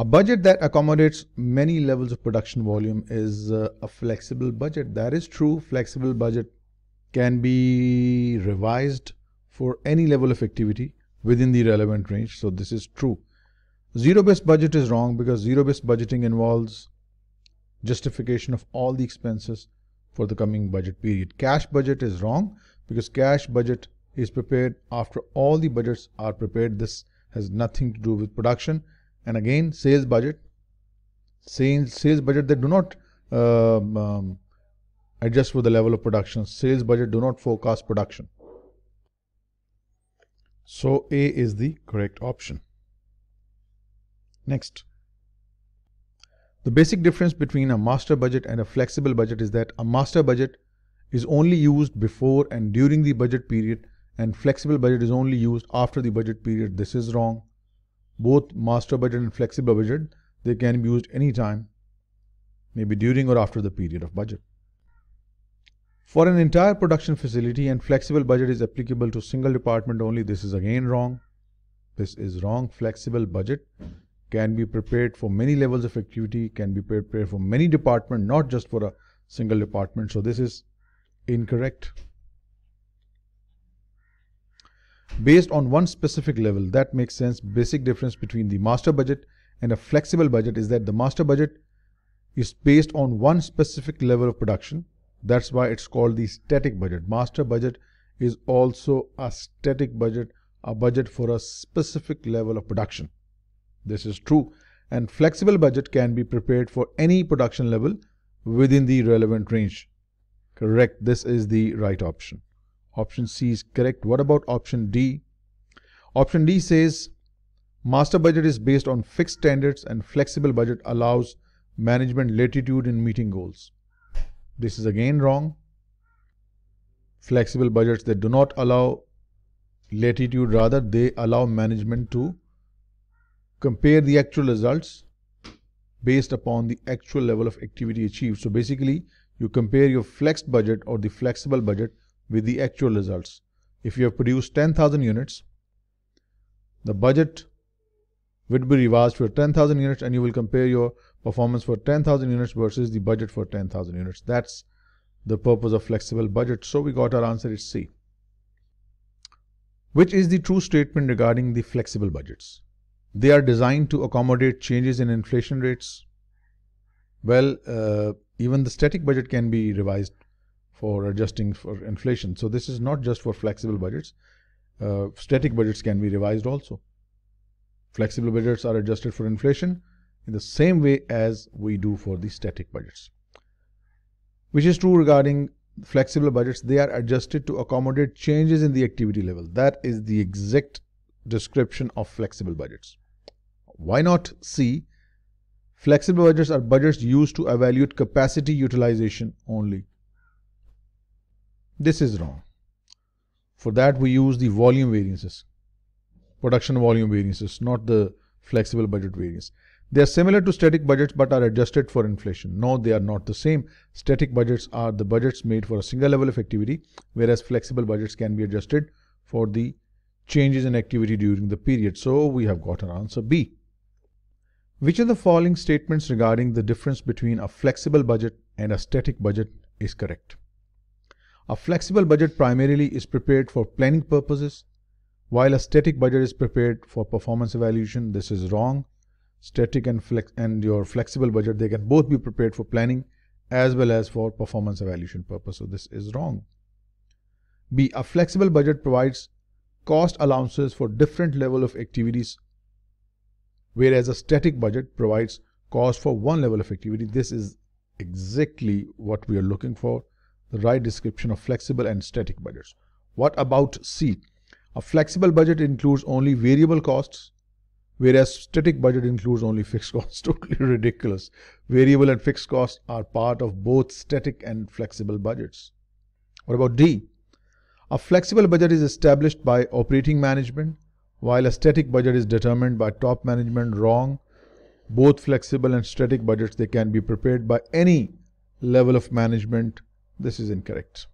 A budget that accommodates many levels of production volume is uh, a flexible budget. That is true. Flexible budget can be revised for any level of activity within the relevant range. So this is true. Zero-based budget is wrong because zero-based budgeting involves justification of all the expenses for the coming budget period. Cash budget is wrong because cash budget is prepared after all the budgets are prepared. This has nothing to do with production and again, sales budget. Sales, sales budget, they do not um, um adjust for the level of production. Sales budget do not forecast production. So A is the correct option. Next. The basic difference between a master budget and a flexible budget is that a master budget is only used before and during the budget period and flexible budget is only used after the budget period. This is wrong both master budget and flexible budget, they can be used anytime, maybe during or after the period of budget. For an entire production facility and flexible budget is applicable to single department only, this is again wrong. This is wrong. Flexible budget can be prepared for many levels of activity, can be prepared for many departments, not just for a single department. So this is incorrect based on one specific level. That makes sense. Basic difference between the master budget and a flexible budget is that the master budget is based on one specific level of production. That's why it's called the static budget. Master budget is also a static budget, a budget for a specific level of production. This is true. And flexible budget can be prepared for any production level within the relevant range. Correct. This is the right option. Option C is correct. What about option D? Option D says master budget is based on fixed standards and flexible budget allows management latitude in meeting goals. This is again wrong. Flexible budgets that do not allow latitude rather they allow management to compare the actual results based upon the actual level of activity achieved. So basically you compare your flexed budget or the flexible budget with the actual results. If you have produced 10,000 units, the budget would be revised for 10,000 units and you will compare your performance for 10,000 units versus the budget for 10,000 units. That's the purpose of flexible budget. So we got our answer is C. Which is the true statement regarding the flexible budgets? They are designed to accommodate changes in inflation rates. Well, uh, even the static budget can be revised for adjusting for inflation. So this is not just for flexible budgets. Uh, static budgets can be revised also. Flexible budgets are adjusted for inflation in the same way as we do for the static budgets. Which is true regarding flexible budgets, they are adjusted to accommodate changes in the activity level. That is the exact description of flexible budgets. Why not C? Flexible budgets are budgets used to evaluate capacity utilization only. This is wrong. For that we use the volume variances, production volume variances, not the flexible budget variance. They are similar to static budgets but are adjusted for inflation. No, they are not the same. Static budgets are the budgets made for a single level of activity, whereas flexible budgets can be adjusted for the changes in activity during the period. So we have got an answer B. Which of the following statements regarding the difference between a flexible budget and a static budget is correct? A flexible budget primarily is prepared for planning purposes, while a static budget is prepared for performance evaluation. This is wrong. Static and, flex and your flexible budget, they can both be prepared for planning as well as for performance evaluation purpose. So this is wrong. B. A flexible budget provides cost allowances for different level of activities, whereas a static budget provides cost for one level of activity. This is exactly what we are looking for the right description of flexible and static budgets. What about C? A flexible budget includes only variable costs, whereas static budget includes only fixed costs. totally ridiculous. Variable and fixed costs are part of both static and flexible budgets. What about D? A flexible budget is established by operating management, while a static budget is determined by top management wrong. Both flexible and static budgets, they can be prepared by any level of management this is incorrect.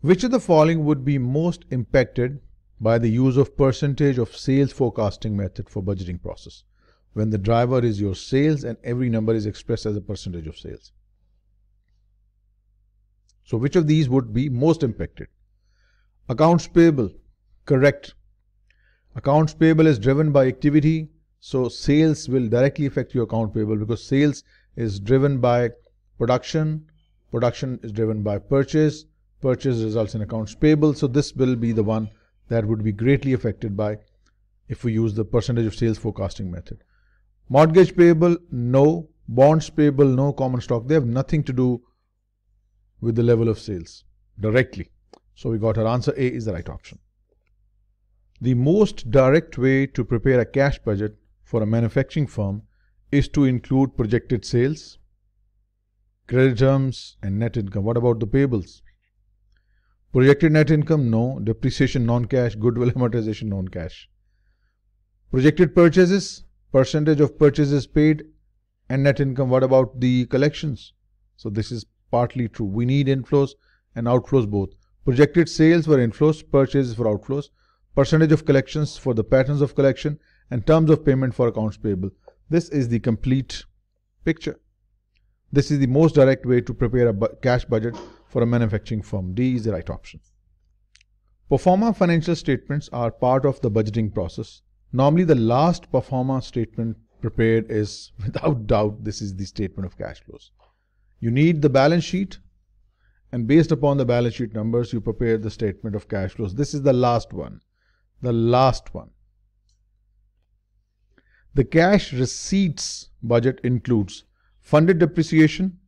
Which of the following would be most impacted by the use of percentage of sales forecasting method for budgeting process when the driver is your sales and every number is expressed as a percentage of sales. So which of these would be most impacted? Accounts payable, correct. Accounts payable is driven by activity, so sales will directly affect your account payable because sales is driven by production. Production is driven by purchase. Purchase results in accounts payable. So this will be the one that would be greatly affected by if we use the percentage of sales forecasting method. Mortgage payable, no. Bonds payable, no. Common stock, they have nothing to do with the level of sales directly. So we got our answer A is the right option. The most direct way to prepare a cash budget for a manufacturing firm is to include projected sales, Credit terms and net income. What about the payables? Projected net income? No. Depreciation non-cash. Goodwill amortization non-cash. Projected purchases? Percentage of purchases paid and net income. What about the collections? So this is partly true. We need inflows and outflows both. Projected sales for inflows, purchases for outflows, percentage of collections for the patterns of collection, and terms of payment for accounts payable. This is the complete picture. This is the most direct way to prepare a bu cash budget for a manufacturing firm. D is the right option. Performa financial statements are part of the budgeting process. Normally the last performa statement prepared is without doubt this is the statement of cash flows. You need the balance sheet and based upon the balance sheet numbers you prepare the statement of cash flows. This is the last one. The last one. The cash receipts budget includes Funded depreciation,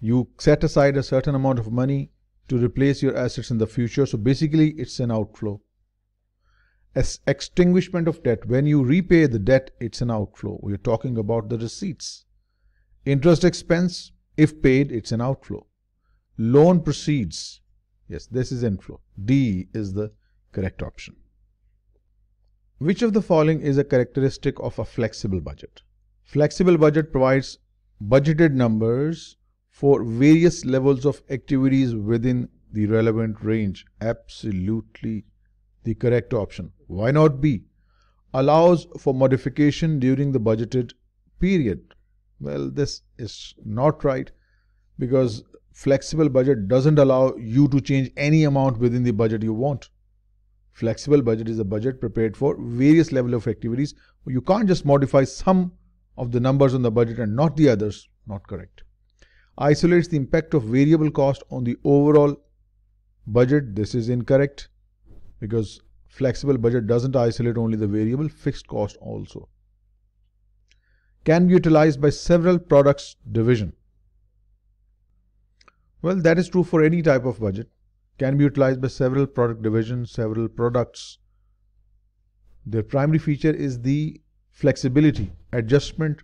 you set aside a certain amount of money to replace your assets in the future. So basically, it's an outflow. As extinguishment of debt, when you repay the debt, it's an outflow. We're talking about the receipts. Interest expense, if paid, it's an outflow. Loan proceeds, yes, this is inflow. D is the correct option. Which of the following is a characteristic of a flexible budget? Flexible budget provides budgeted numbers for various levels of activities within the relevant range. Absolutely the correct option. Why not B? Allows for modification during the budgeted period. Well, this is not right because flexible budget doesn't allow you to change any amount within the budget you want. Flexible budget is a budget prepared for various level of activities. You can't just modify some of the numbers on the budget and not the others not correct. Isolates the impact of variable cost on the overall budget. This is incorrect because flexible budget doesn't isolate only the variable fixed cost also. Can be utilized by several products division. Well, that is true for any type of budget. Can be utilized by several product divisions, several products. Their primary feature is the flexibility, adjustment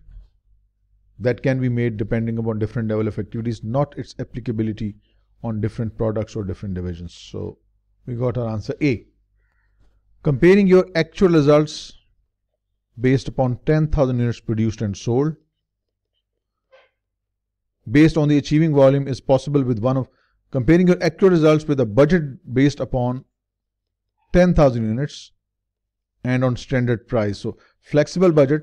that can be made depending upon different level of activities, not its applicability on different products or different divisions. So we got our answer A. Comparing your actual results based upon 10,000 units produced and sold based on the achieving volume is possible with one of comparing your actual results with a budget based upon 10,000 units and on standard price. So flexible budget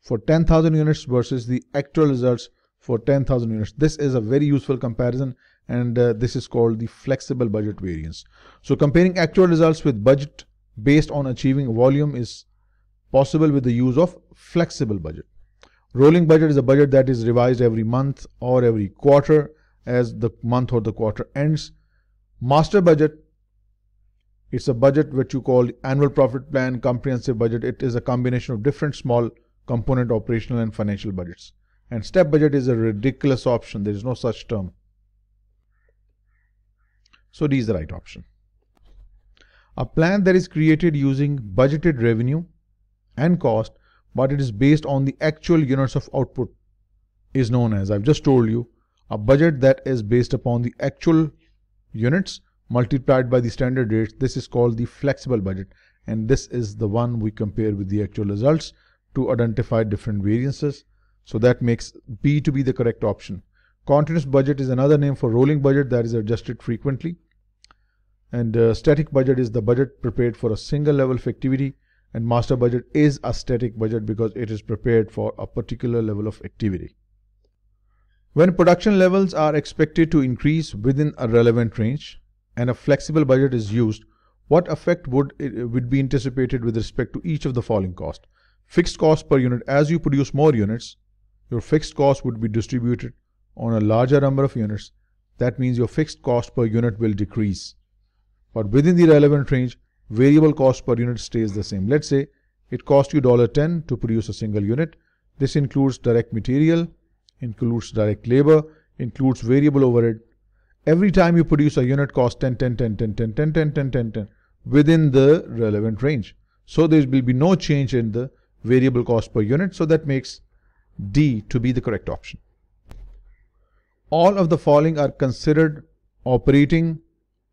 for 10,000 units versus the actual results for 10,000 units. This is a very useful comparison and uh, this is called the flexible budget variance. So comparing actual results with budget based on achieving volume is possible with the use of flexible budget. Rolling budget is a budget that is revised every month or every quarter as the month or the quarter ends. Master budget it's a budget which you call annual profit plan, comprehensive budget. It is a combination of different small component operational and financial budgets. And step budget is a ridiculous option. There is no such term. So D is the right option. A plan that is created using budgeted revenue and cost, but it is based on the actual units of output is known as, I've just told you, a budget that is based upon the actual units multiplied by the standard rates. This is called the flexible budget and this is the one we compare with the actual results to identify different variances. So that makes B to be the correct option. Continuous budget is another name for rolling budget that is adjusted frequently. And uh, static budget is the budget prepared for a single level of activity and master budget is a static budget because it is prepared for a particular level of activity. When production levels are expected to increase within a relevant range, and a flexible budget is used, what effect would, would be anticipated with respect to each of the following costs? Fixed cost per unit, as you produce more units, your fixed cost would be distributed on a larger number of units. That means your fixed cost per unit will decrease. But within the relevant range, variable cost per unit stays the same. Let's say it costs you $10 to produce a single unit. This includes direct material, includes direct labor, includes variable overhead, every time you produce a unit cost 10, 10, 10, 10, 10, 10, 10, 10, 10, 10 within the relevant range. So there will be no change in the variable cost per unit. So that makes D to be the correct option. All of the following are considered operating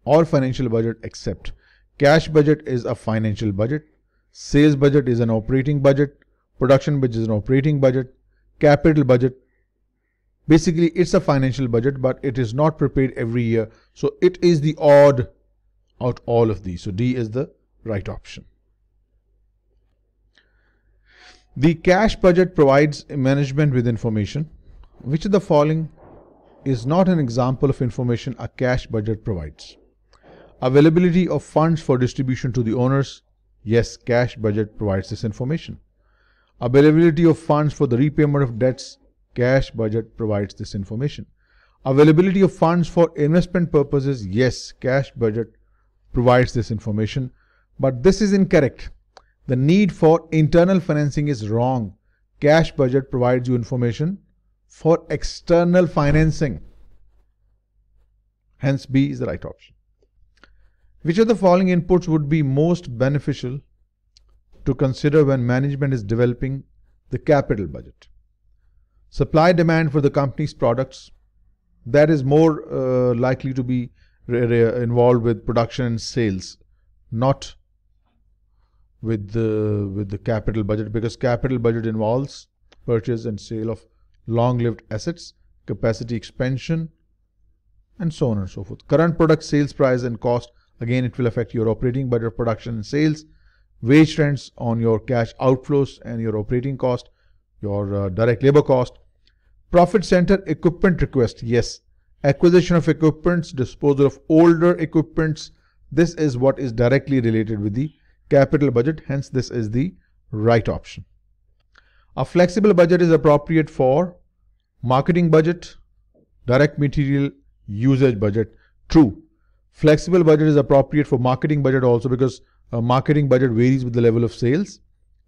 or financial budget except cash budget is a financial budget, sales budget is an operating budget, production budget is an operating budget, capital budget Basically, it's a financial budget, but it is not prepared every year. So it is the odd out all of these. So D is the right option. The cash budget provides management with information. Which of the following is not an example of information a cash budget provides? Availability of funds for distribution to the owners. Yes, cash budget provides this information. Availability of funds for the repayment of debts. Cash budget provides this information. Availability of funds for investment purposes, yes, cash budget provides this information, but this is incorrect. The need for internal financing is wrong. Cash budget provides you information for external financing. Hence, B is the right option. Which of the following inputs would be most beneficial to consider when management is developing the capital budget? supply demand for the company's products that is more uh, likely to be involved with production and sales not with the with the capital budget because capital budget involves purchase and sale of long-lived assets capacity expansion and so on and so forth current product sales price and cost again it will affect your operating budget production and sales wage trends on your cash outflows and your operating cost your uh, direct labor cost. Profit center equipment request. Yes, acquisition of equipments, disposal of older equipments. This is what is directly related with the capital budget. Hence, this is the right option. A flexible budget is appropriate for marketing budget, direct material usage budget. True. Flexible budget is appropriate for marketing budget also because uh, marketing budget varies with the level of sales.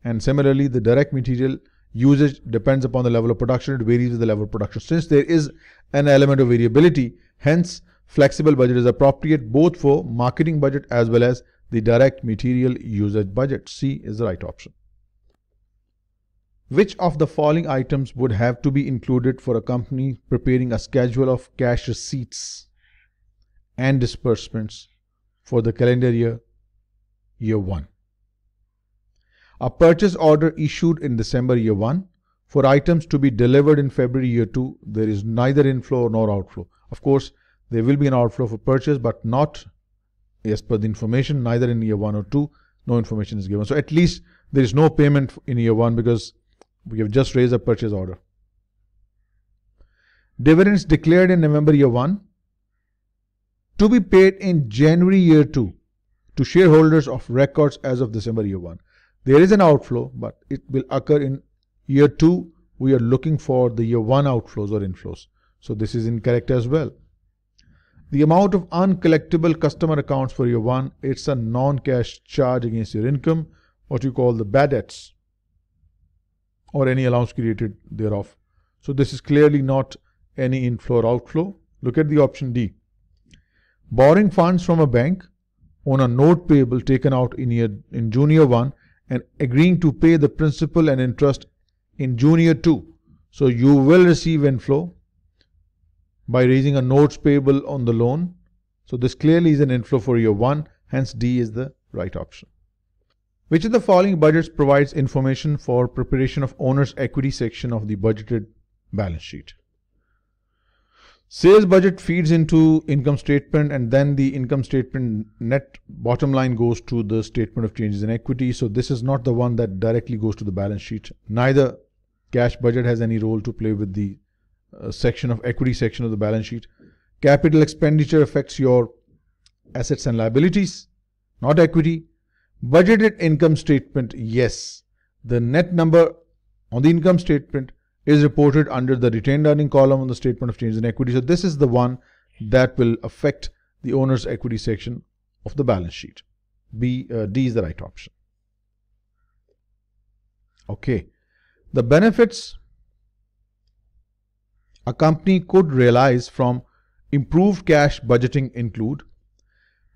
And similarly, the direct material Usage depends upon the level of production. It varies with the level of production. Since there is an element of variability, hence flexible budget is appropriate both for marketing budget as well as the direct material usage budget. C is the right option. Which of the following items would have to be included for a company preparing a schedule of cash receipts and disbursements for the calendar year, year 1? A purchase order issued in December year 1 for items to be delivered in February year 2, there is neither inflow nor outflow. Of course, there will be an outflow for purchase, but not as per the information, neither in year 1 or 2, no information is given. So at least there is no payment in year 1 because we have just raised a purchase order. Dividends declared in November year 1 to be paid in January year 2 to shareholders of records as of December year 1. There is an outflow, but it will occur in year 2. We are looking for the year 1 outflows or inflows. So this is incorrect as well. The amount of uncollectible customer accounts for year 1, it's a non-cash charge against your income, what you call the bad debts or any allowance created thereof. So this is clearly not any inflow or outflow. Look at the option D. Borrowing funds from a bank on a note payable taken out in, year, in junior 1 and agreeing to pay the principal and interest in junior 2. So you will receive inflow by raising a notes payable on the loan. So this clearly is an inflow for year 1, hence D is the right option. Which of the following budgets provides information for preparation of owner's equity section of the budgeted balance sheet? Sales budget feeds into income statement and then the income statement net bottom line goes to the statement of changes in equity. So this is not the one that directly goes to the balance sheet. Neither cash budget has any role to play with the uh, section of equity section of the balance sheet. Capital expenditure affects your assets and liabilities, not equity. Budgeted income statement, yes. The net number on the income statement is reported under the retained earning column on the statement of change in equity. So this is the one that will affect the owner's equity section of the balance sheet. B, uh, D is the right option. Okay. The benefits a company could realize from improved cash budgeting include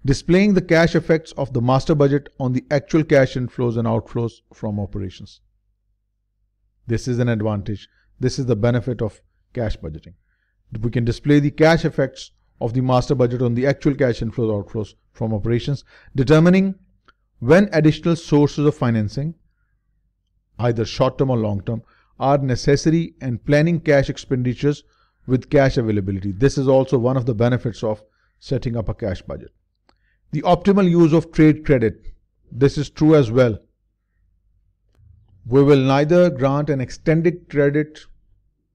displaying the cash effects of the master budget on the actual cash inflows and outflows from operations. This is an advantage this is the benefit of cash budgeting. We can display the cash effects of the master budget on the actual cash inflows outflows from operations, determining when additional sources of financing, either short-term or long-term, are necessary and planning cash expenditures with cash availability. This is also one of the benefits of setting up a cash budget. The optimal use of trade credit. This is true as well. We will neither grant an extended credit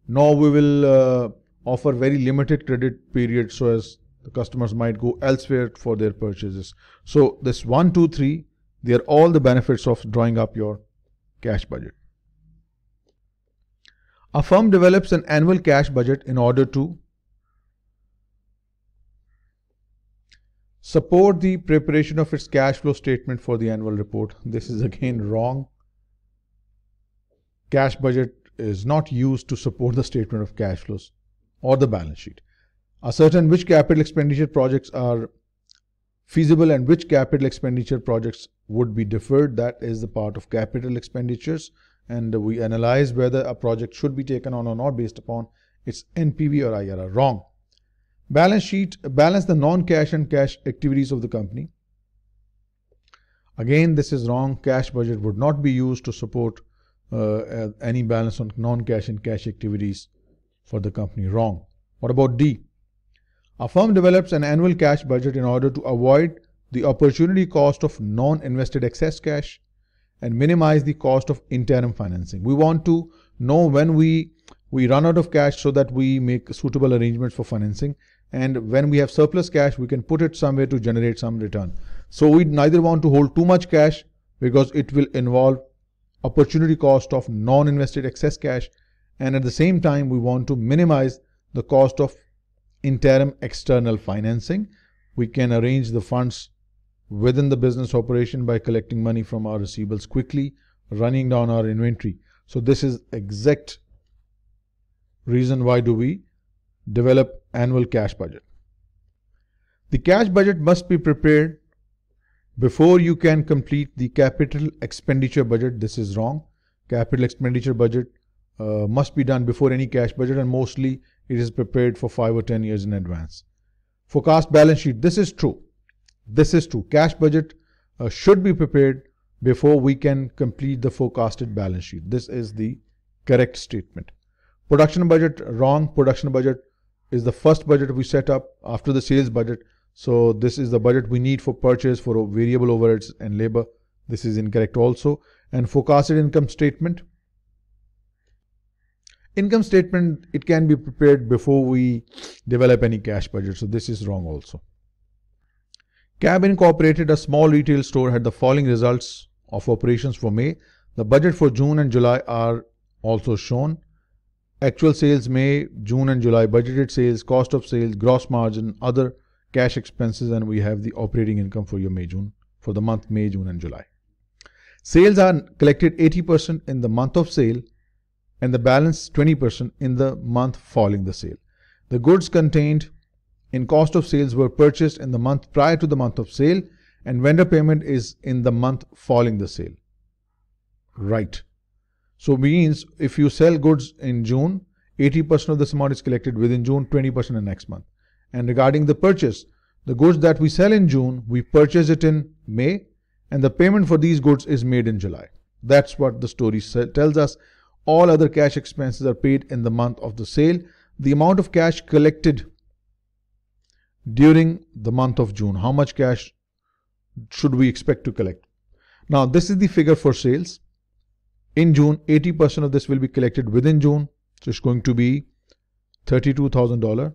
nor we will uh, offer very limited credit period so as the customers might go elsewhere for their purchases. So this one, two, three, they are all the benefits of drawing up your cash budget. A firm develops an annual cash budget in order to support the preparation of its cash flow statement for the annual report. This is again wrong cash budget is not used to support the statement of cash flows or the balance sheet. Ascertain which capital expenditure projects are feasible and which capital expenditure projects would be deferred. That is the part of capital expenditures. And we analyze whether a project should be taken on or not based upon its NPV or IRR. Wrong. Balance sheet, balance the non-cash and cash activities of the company. Again, this is wrong. Cash budget would not be used to support uh, balance on non-cash and cash activities for the company. Wrong. What about D? A firm develops an annual cash budget in order to avoid the opportunity cost of non-invested excess cash and minimize the cost of interim financing. We want to know when we we run out of cash so that we make suitable arrangements for financing and when we have surplus cash we can put it somewhere to generate some return. So we neither want to hold too much cash because it will involve opportunity cost of non-invested excess cash and at the same time we want to minimize the cost of interim external financing. We can arrange the funds within the business operation by collecting money from our receivables quickly, running down our inventory. So this is exact reason why do we develop annual cash budget. The cash budget must be prepared before you can complete the capital expenditure budget. This is wrong. Capital expenditure budget uh, must be done before any cash budget and mostly it is prepared for 5 or 10 years in advance. Forecast balance sheet, this is true. This is true. Cash budget uh, should be prepared before we can complete the forecasted balance sheet. This is the correct statement. Production budget, wrong. Production budget is the first budget we set up after the sales budget so this is the budget we need for purchase for variable overheads and labor. This is incorrect also. And forecasted income statement. Income statement, it can be prepared before we develop any cash budget. So this is wrong also. Cab Incorporated, a small retail store, had the following results of operations for May. The budget for June and July are also shown. Actual sales May, June and July, budgeted sales, cost of sales, gross margin, other cash expenses and we have the operating income for your May, June, for the month May, June and July. Sales are collected 80% in the month of sale and the balance 20% in the month following the sale. The goods contained in cost of sales were purchased in the month prior to the month of sale and vendor payment is in the month following the sale. Right. So means if you sell goods in June, 80% of this amount is collected within June, 20% in next month. And regarding the purchase, the goods that we sell in June, we purchase it in May, and the payment for these goods is made in July. That's what the story tells us. All other cash expenses are paid in the month of the sale. The amount of cash collected during the month of June, how much cash should we expect to collect? Now, this is the figure for sales. In June, 80% of this will be collected within June. So it's going to be $32,000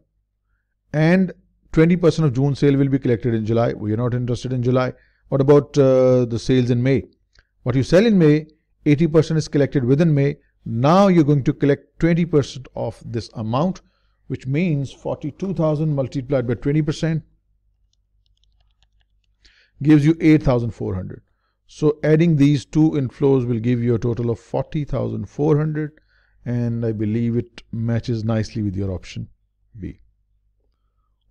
and 20% of June sale will be collected in July. We are not interested in July. What about uh, the sales in May? What you sell in May, 80% is collected within May. Now you're going to collect 20% of this amount, which means 42,000 multiplied by 20% gives you 8,400. So adding these two inflows will give you a total of 40,400 and I believe it matches nicely with your option B.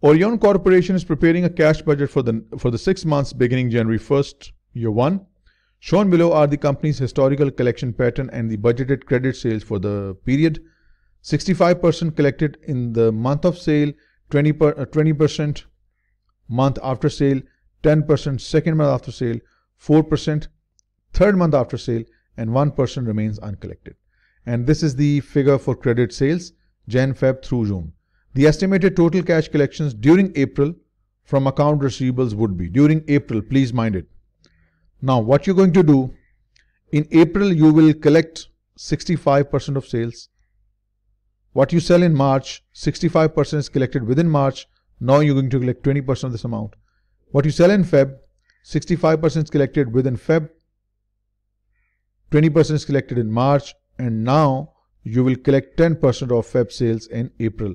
Orion Corporation is preparing a cash budget for the, for the six months beginning January 1st, year 1. Shown below are the company's historical collection pattern and the budgeted credit sales for the period. 65% collected in the month of sale, 20 per, uh, 20% month after sale, 10% second month after sale, 4% third month after sale, and 1% remains uncollected. And this is the figure for credit sales, Jan, Feb through June the estimated total cash collections during April from account receivables would be during April please mind it now what you're going to do in April you will collect 65% of sales what you sell in March 65% is collected within March now you're going to collect 20% of this amount what you sell in Feb 65% is collected within Feb 20% is collected in March and now you will collect 10% of Feb sales in April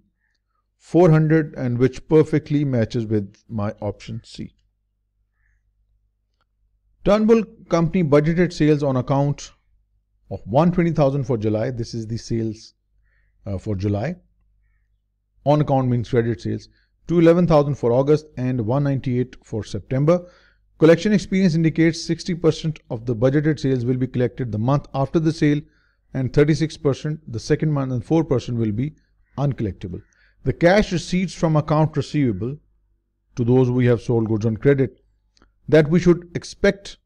400 and which perfectly matches with my option C. Turnbull company budgeted sales on account of 120,000 for July. This is the sales uh, for July. On account means credit sales. 211,000 for August and 198 for September. Collection experience indicates 60% of the budgeted sales will be collected the month after the sale and 36% the second month and 4% will be uncollectible. The cash receipts from account receivable to those we have sold goods on credit that we should expect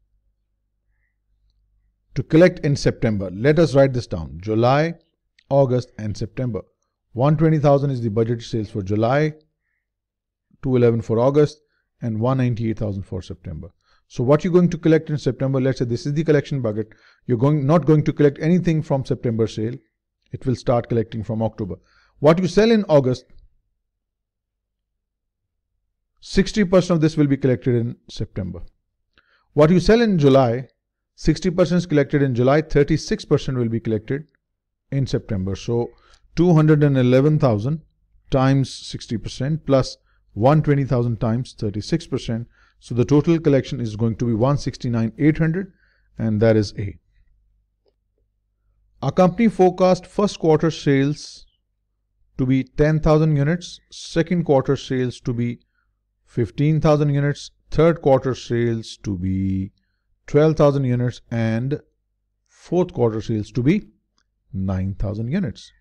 to collect in September. Let us write this down. July, August and September. 120,000 is the budget sales for July, 211 for August and 198,000 for September. So what you're going to collect in September, let's say this is the collection bucket. You're going not going to collect anything from September sale. It will start collecting from October. What you sell in August, 60% of this will be collected in September. What you sell in July, 60% is collected in July, 36% will be collected in September. So 211,000 times 60% plus 120,000 times 36%. So the total collection is going to be 169,800 and that is A. Our company forecast first quarter sales to be 10,000 units, second quarter sales to be 15,000 units, third quarter sales to be 12,000 units and fourth quarter sales to be 9,000 units.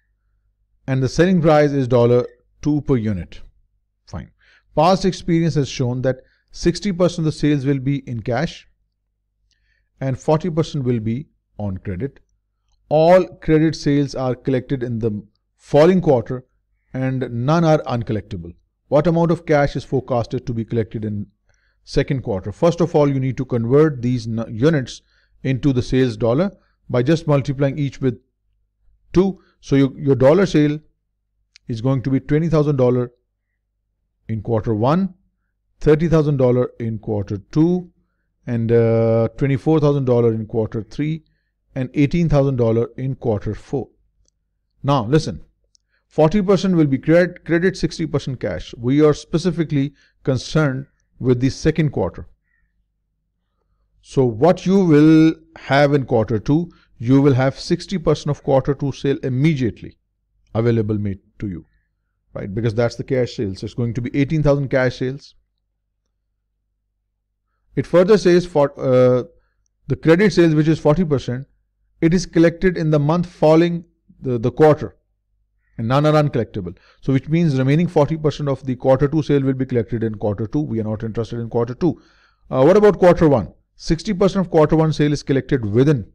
And the selling price is $2 per unit. Fine. Past experience has shown that 60% of the sales will be in cash and 40% will be on credit. All credit sales are collected in the falling quarter and none are uncollectible. What amount of cash is forecasted to be collected in second quarter? First of all, you need to convert these units into the sales dollar by just multiplying each with 2. So your dollar sale is going to be $20,000 in quarter 1, $30,000 in quarter 2, and uh, $24,000 in quarter 3, and $18,000 in quarter 4. Now listen, 40% will be credit, credit 60% cash. We are specifically concerned with the second quarter. So what you will have in quarter two, you will have 60% of quarter two sale immediately available made to you, right? Because that's the cash sales. It's going to be 18,000 cash sales. It further says for uh, the credit sales, which is 40%, it is collected in the month following the, the quarter and none are uncollectible. So which means remaining 40% of the quarter two sale will be collected in quarter two. We are not interested in quarter two. Uh, what about quarter one? 60% of quarter one sale is collected within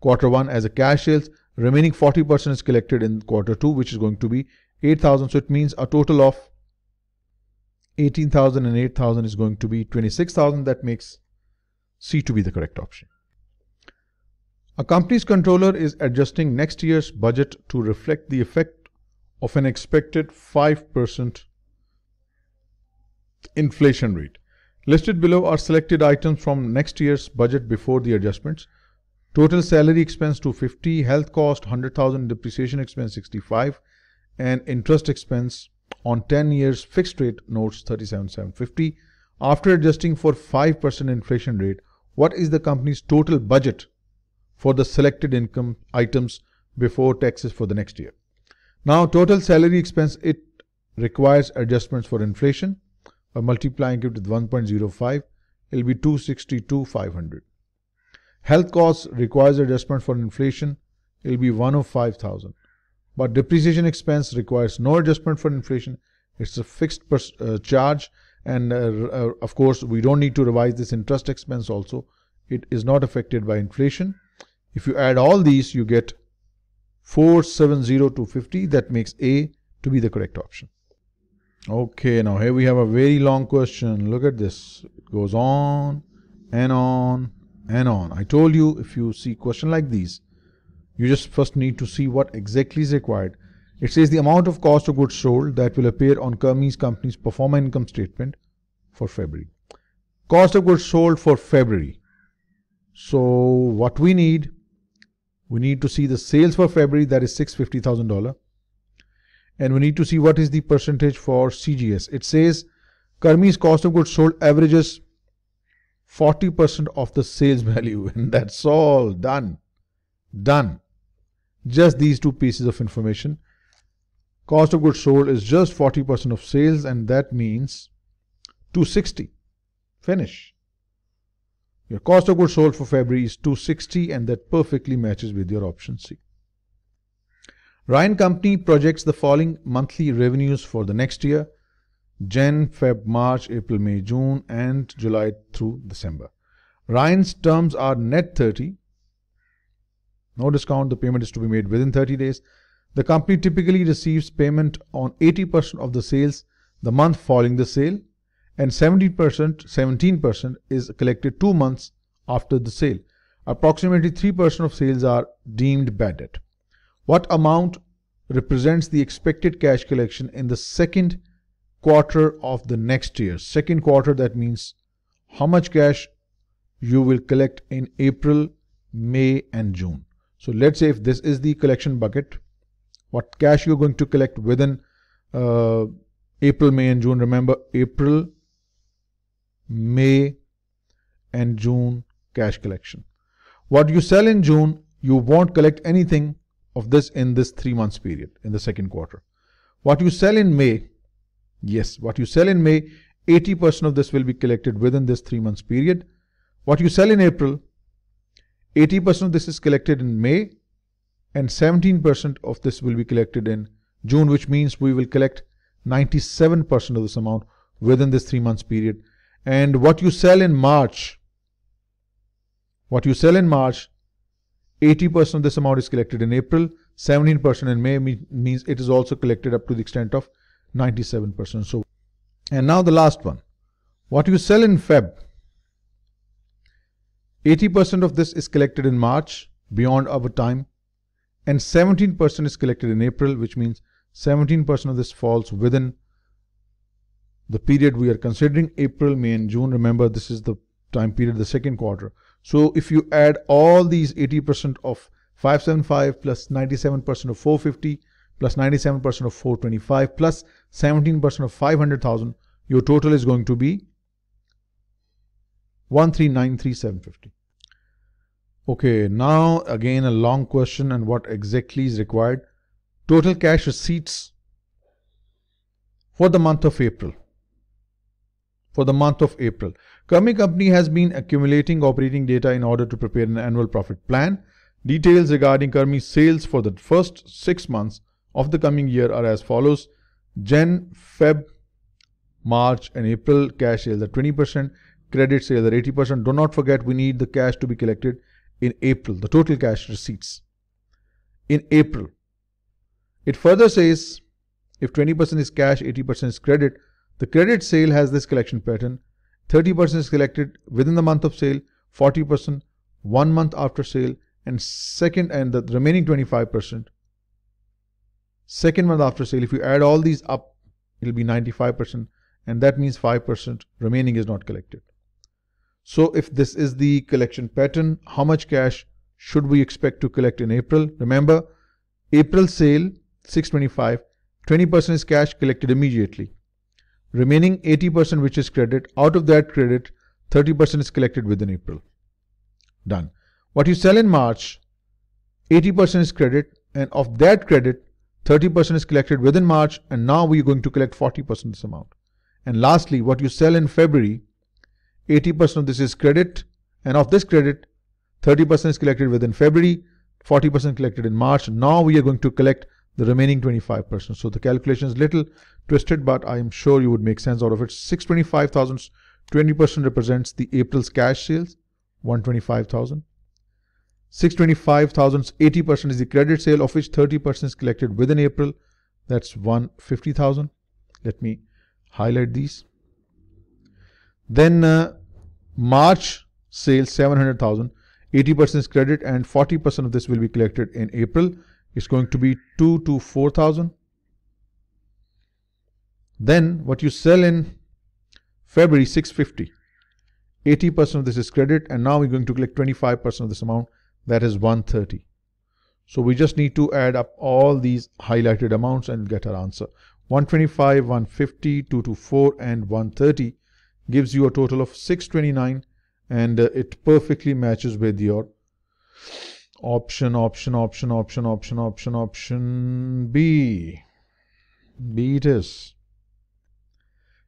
quarter one as a cash sales. Remaining 40% is collected in quarter two, which is going to be 8,000. So it means a total of 18,000 and 8,000 is going to be 26,000. That makes C to be the correct option. A company's controller is adjusting next year's budget to reflect the effect of an expected 5% inflation rate. Listed below are selected items from next year's budget before the adjustments. Total salary expense to fifty, health cost 100,000, depreciation expense 65, and interest expense on 10 years fixed rate notes 37,750. After adjusting for 5% inflation rate, what is the company's total budget for the selected income items before taxes for the next year. Now total salary expense, it requires adjustments for inflation by multiplying it with 1.05, it'll be 262,500. Health costs requires adjustment for inflation, it'll be 105,000. But depreciation expense requires no adjustment for inflation, it's a fixed uh, charge and uh, uh, of course we don't need to revise this interest expense also, it is not affected by inflation if you add all these, you get 470250. That makes A to be the correct option. Okay, now here we have a very long question. Look at this. It goes on and on and on. I told you if you see question like these, you just first need to see what exactly is required. It says the amount of cost of goods sold that will appear on Kermes Company's performer income statement for February. Cost of goods sold for February. So what we need we need to see the sales for February that is $650,000 and we need to see what is the percentage for CGS. It says Karmi's cost of goods sold averages 40% of the sales value and that's all done. Done. Just these two pieces of information. Cost of goods sold is just 40% of sales and that means 260. Finish. Your cost of goods sold for February is 260 and that perfectly matches with your option C. Ryan Company projects the following monthly revenues for the next year Jan, Feb, March, April, May, June, and July through December. Ryan's terms are net 30. No discount, the payment is to be made within 30 days. The company typically receives payment on 80% of the sales the month following the sale and 70%, 17% is collected two months after the sale. Approximately 3% of sales are deemed bad debt. What amount represents the expected cash collection in the second quarter of the next year? Second quarter, that means how much cash you will collect in April, May, and June. So let's say if this is the collection bucket, what cash you're going to collect within uh, April, May, and June. Remember, April, May and June cash collection. What you sell in June, you won't collect anything of this in this three months period, in the second quarter. What you sell in May, yes, what you sell in May, 80% of this will be collected within this three months period. What you sell in April, 80% of this is collected in May and 17% of this will be collected in June, which means we will collect 97% of this amount within this three months period and what you sell in March, what you sell in March, 80% of this amount is collected in April, 17% in May means it is also collected up to the extent of 97%. So, and now the last one, what you sell in Feb, 80% of this is collected in March beyond our time and 17% is collected in April which means 17% of this falls within the period we are considering April, May and June. Remember, this is the time period, the second quarter. So if you add all these 80% of 575 plus 97% of 450 plus 97% of 425 plus 17% of 500,000, your total is going to be 1393750. Okay, now again a long question and what exactly is required. Total cash receipts for the month of April for the month of April. Kami company has been accumulating operating data in order to prepare an annual profit plan. Details regarding Kami's sales for the first six months of the coming year are as follows. Jan, Feb, March and April cash sales are 20%, credit sales are 80%. Do not forget we need the cash to be collected in April, the total cash receipts in April. It further says if 20% is cash, 80% is credit, the credit sale has this collection pattern. 30% is collected within the month of sale, 40% one month after sale, and second and the remaining 25% second month after sale. If you add all these up, it'll be 95% and that means 5% remaining is not collected. So if this is the collection pattern, how much cash should we expect to collect in April? Remember, April sale 625, 20% is cash collected immediately. Remaining 80% which is credit, out of that credit, 30% is collected within April. Done. What you sell in March, 80% is credit, and of that credit, 30% is collected within March, and now we're going to collect 40% this amount. And lastly, what you sell in February, 80% of this is credit, and of this credit, 30% is collected within February, 40% collected in March. Now we are going to collect the remaining 25%. So the calculation is little twisted, but I am sure you would make sense out of it. 625,000, 20% represents the April's cash sales, 125,000. 625,000, 80% is the credit sale, of which 30% is collected within April. That's 150,000. Let me highlight these. Then uh, March sales, 700,000. 80% is credit and 40% of this will be collected in April. It's going to be 2 to 4,000. Then what you sell in February 650, 80% of this is credit and now we're going to collect 25% of this amount that is 130. So we just need to add up all these highlighted amounts and get our answer. 125, 150, 224 and 130 gives you a total of 629 and uh, it perfectly matches with your option, option, option, option, option, option, option B. B it is.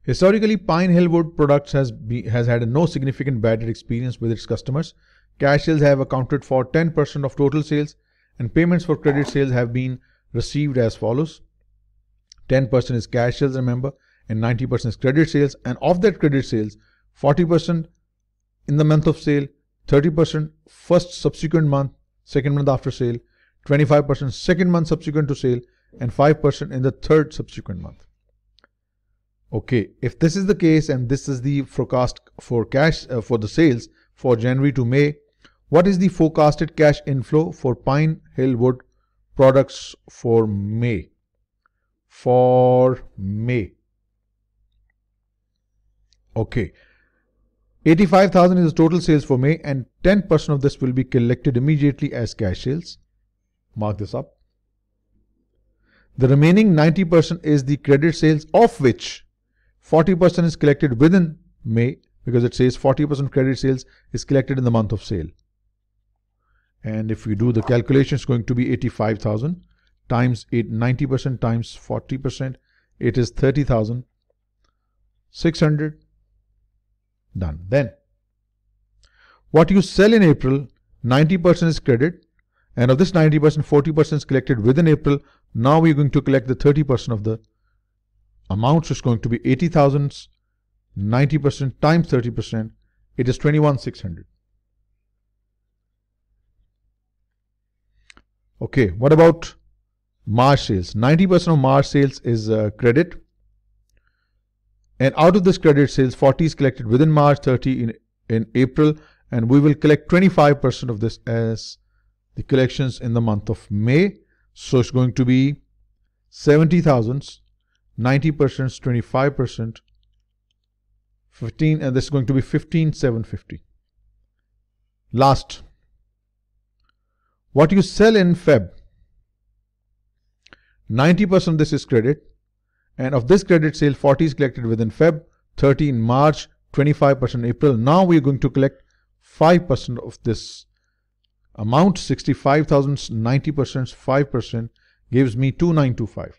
Historically, Pine Hillwood Products has, be, has had a no significant bad debt experience with its customers. Cash sales have accounted for 10% of total sales, and payments for credit sales have been received as follows 10% is cash sales, remember, and 90% is credit sales. And of that credit sales, 40% in the month of sale, 30% first subsequent month, second month after sale, 25% second month subsequent to sale, and 5% in the third subsequent month. Okay, if this is the case and this is the forecast for cash uh, for the sales for January to May, what is the forecasted cash inflow for Pine Hill Wood products for May? For May. Okay. 85,000 is the total sales for May and 10% of this will be collected immediately as cash sales. Mark this up. The remaining 90% is the credit sales of which 40% is collected within May because it says 40% credit sales is collected in the month of sale. And if we do the calculation, it's going to be 85,000 times 8, 90% times 40%. It is 30,600. Done. Then, what you sell in April, 90% is credit. And of this 90%, 40% is collected within April. Now we're going to collect the 30% of the amounts is going to be 80,000 90% times 30%, it is 21,600. Okay, what about March sales? 90% of March sales is uh, credit. And out of this credit sales, 40 is collected within March, 30 in, in April, and we will collect 25% of this as the collections in the month of May. So it's going to be 70,000 90 percent 25 percent 15 and this is going to be 15750 last what you sell in feb 90 percent this is credit and of this credit sale 40 is collected within feb 30 in march 25 percent april now we're going to collect 5 percent of this amount 65000 90 percent 5 percent gives me 2925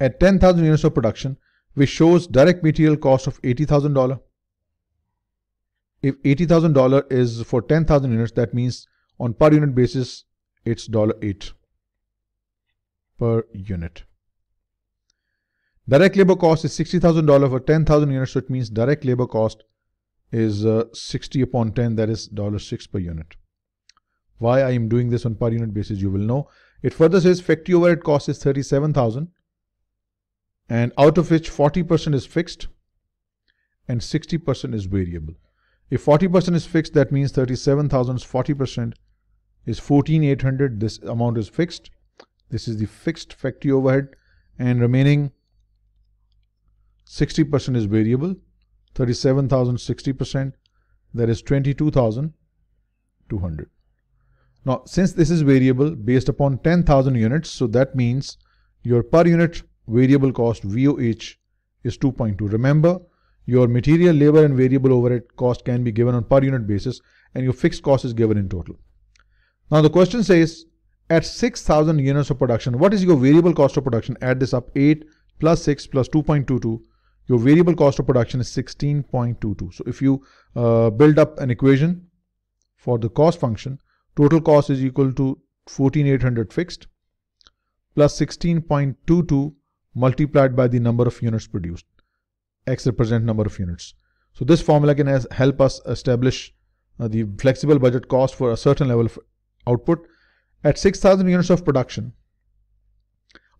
at 10,000 units of production, which shows direct material cost of $80,000. If $80,000 is for 10,000 units, that means on per unit basis, it's $8 per unit. Direct labor cost is $60,000 for 10,000 units, so it means direct labor cost is uh, 60 upon 10, that is $6 per unit. Why I am doing this on per unit basis, you will know. It further says factory overhead cost is 37,000 and out of which 40% is fixed and 60% is variable. If 40% is fixed, that means 37,000 is 40% is 14,800. This amount is fixed. This is the fixed factory overhead and remaining 60% is variable. 37,000 60%, that is 22,200. Now, since this is variable based upon 10,000 units, so that means your per unit variable cost VOH is 2.2. Remember, your material, labor and variable overhead cost can be given on per unit basis and your fixed cost is given in total. Now the question says, at 6,000 units of production, what is your variable cost of production? Add this up, 8 plus 6 plus 2.22. Your variable cost of production is 16.22. So if you uh, build up an equation for the cost function, total cost is equal to 14,800 fixed plus 16.22 multiplied by the number of units produced. X represent number of units. So this formula can help us establish uh, the flexible budget cost for a certain level of output. At 6000 units of production,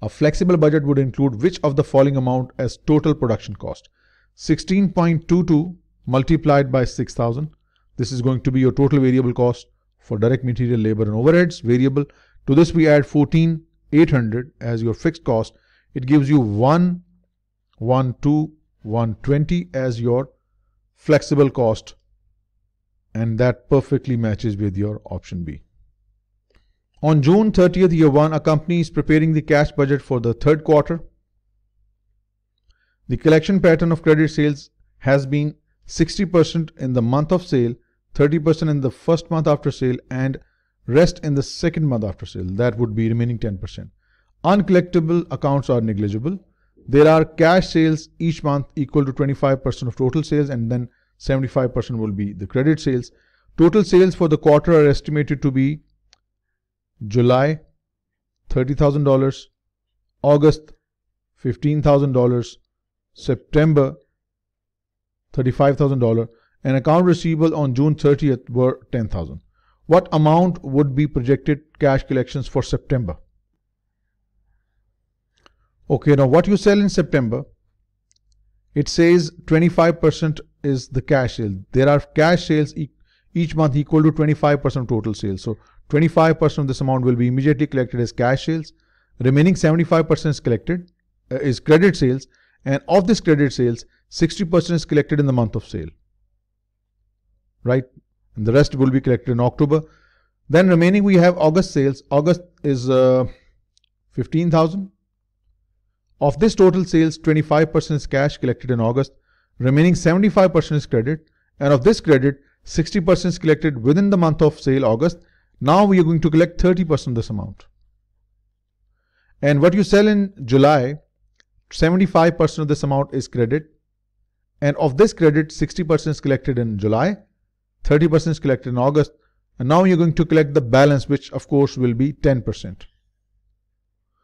a flexible budget would include which of the following amount as total production cost. 16.22 multiplied by 6000. This is going to be your total variable cost for direct material, labor and overheads variable. To this we add 14800 as your fixed cost it gives you 1, 1, 2, 120 as your flexible cost and that perfectly matches with your option B. On June 30th, year 1, a company is preparing the cash budget for the third quarter. The collection pattern of credit sales has been 60% in the month of sale, 30% in the first month after sale, and rest in the second month after sale. That would be remaining 10%. Uncollectible accounts are negligible. There are cash sales each month equal to 25% of total sales and then 75% will be the credit sales. Total sales for the quarter are estimated to be July $30,000, August $15,000, September $35,000 and account receivable on June 30th were 10,000. What amount would be projected cash collections for September? Okay, now what you sell in September, it says 25% is the cash sale. There are cash sales e each month equal to 25% of total sales. So 25% of this amount will be immediately collected as cash sales. Remaining 75% is collected uh, is credit sales and of this credit sales 60% is collected in the month of sale. Right? And the rest will be collected in October. Then remaining we have August sales. August is uh, 15,000 of this total sales, 25% is cash collected in August, remaining 75% is credit, and of this credit, 60% is collected within the month of sale August. Now we are going to collect 30% of this amount. And what you sell in July, 75% of this amount is credit. And of this credit, 60% is collected in July, 30% is collected in August. And now you're going to collect the balance, which of course will be 10%.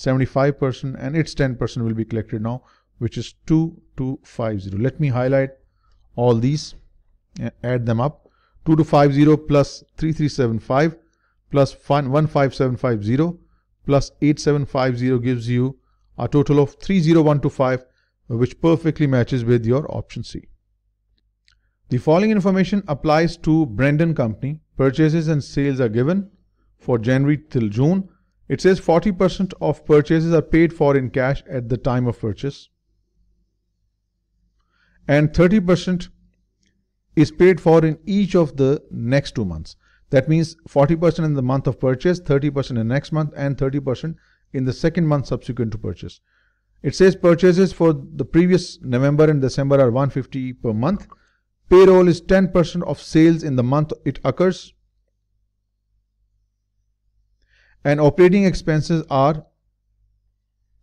75% and its 10% will be collected now which is 2250 let me highlight all these add them up 2250 plus 3375 plus 15750 plus 8750 gives you a total of 30125 which perfectly matches with your option C. The following information applies to Brendan company. Purchases and sales are given for January till June it says 40% of purchases are paid for in cash at the time of purchase and 30% is paid for in each of the next two months. That means 40% in the month of purchase, 30% in the next month and 30% in the second month subsequent to purchase. It says purchases for the previous November and December are 150 per month. Payroll is 10% of sales in the month it occurs and operating expenses are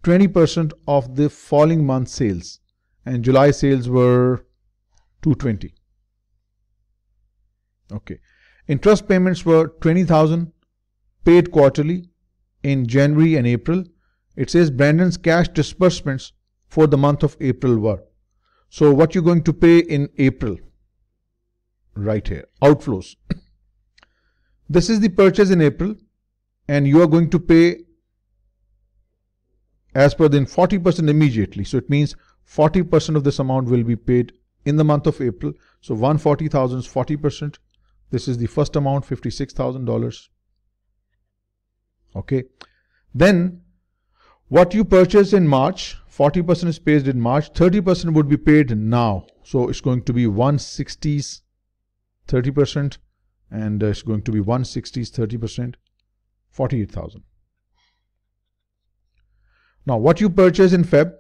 20% of the following month sales and July sales were 220 okay interest payments were 20000 paid quarterly in January and April it says Brandon's cash disbursements for the month of April were so what you're going to pay in April right here outflows this is the purchase in April and you are going to pay as per then 40% immediately. So it means 40% of this amount will be paid in the month of April. So 140,000 is 40%. This is the first amount, $56,000. Okay. Then what you purchase in March, 40% is paid in March, 30% would be paid now. So it's going to be 160s 30% and uh, it's going to be 160s 30%. 48,000. Now, what you purchase in Feb,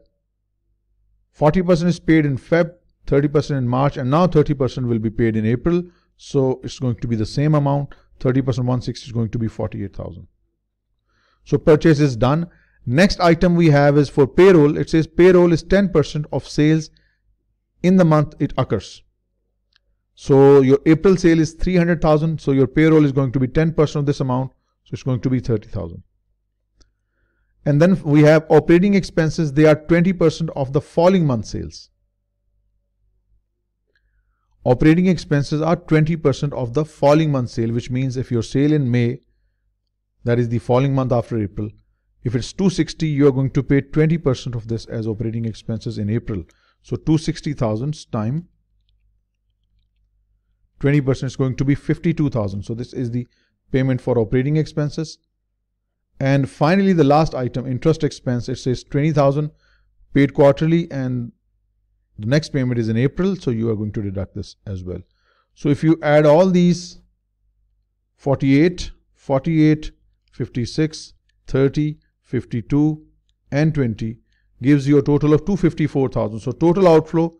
40% is paid in Feb, 30% in March, and now 30% will be paid in April. So it's going to be the same amount. 30% 160 is going to be 48,000. So purchase is done. Next item we have is for payroll. It says payroll is 10% of sales in the month it occurs. So your April sale is 300,000. So your payroll is going to be 10% of this amount. So it's going to be 30,000. And then we have operating expenses. They are 20% of the following month sales. Operating expenses are 20% of the following month sale, which means if your sale in May, that is the following month after April, if it's 260, you are going to pay 20% of this as operating expenses in April. So 260,000 time 20% is going to be 52,000. So this is the payment for operating expenses. And finally, the last item, interest expense, it says 20,000 paid quarterly and the next payment is in April. So you are going to deduct this as well. So if you add all these 48, 48, 56, 30, 52 and 20 gives you a total of 254,000. So total outflow